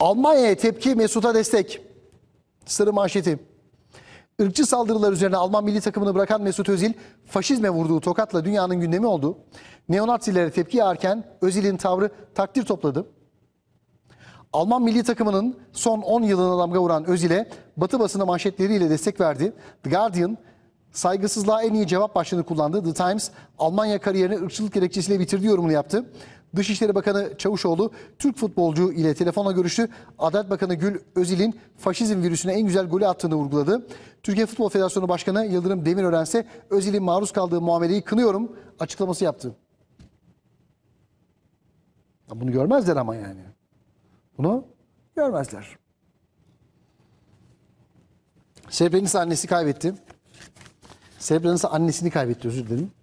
Almanya'ya tepki Mesut'a destek. Sırı manşeti. Irkçı saldırılar üzerine Alman milli takımını bırakan Mesut Özil, faşizme vurduğu tokatla dünyanın gündemi oldu. Neonazilere tepki yağarken Özil'in tavrı takdir topladı. Alman milli takımının son 10 yılına damga vuran Özil'e Batı basını manşetleriyle destek verdi. The Guardian, saygısızlığa en iyi cevap başlığını kullandı. The Times, Almanya kariyerini ırkçılık gerekçesiyle bitirdi yorumunu yaptı. Dışişleri Bakanı Çavuşoğlu Türk futbolcu ile telefonla görüştü. Adalet Bakanı Gül Özil'in faşizm virüsüne en güzel golü attığını vurguladı. Türkiye Futbol Federasyonu Başkanı Yıldırım Demirören ise Özil'in maruz kaldığı muameleyi kınıyorum açıklaması yaptı. bunu görmezler ama yani. Bunu görmezler. Sebreniz annesi kaybetti. Sebreniz annesini kaybetti özür dilerim.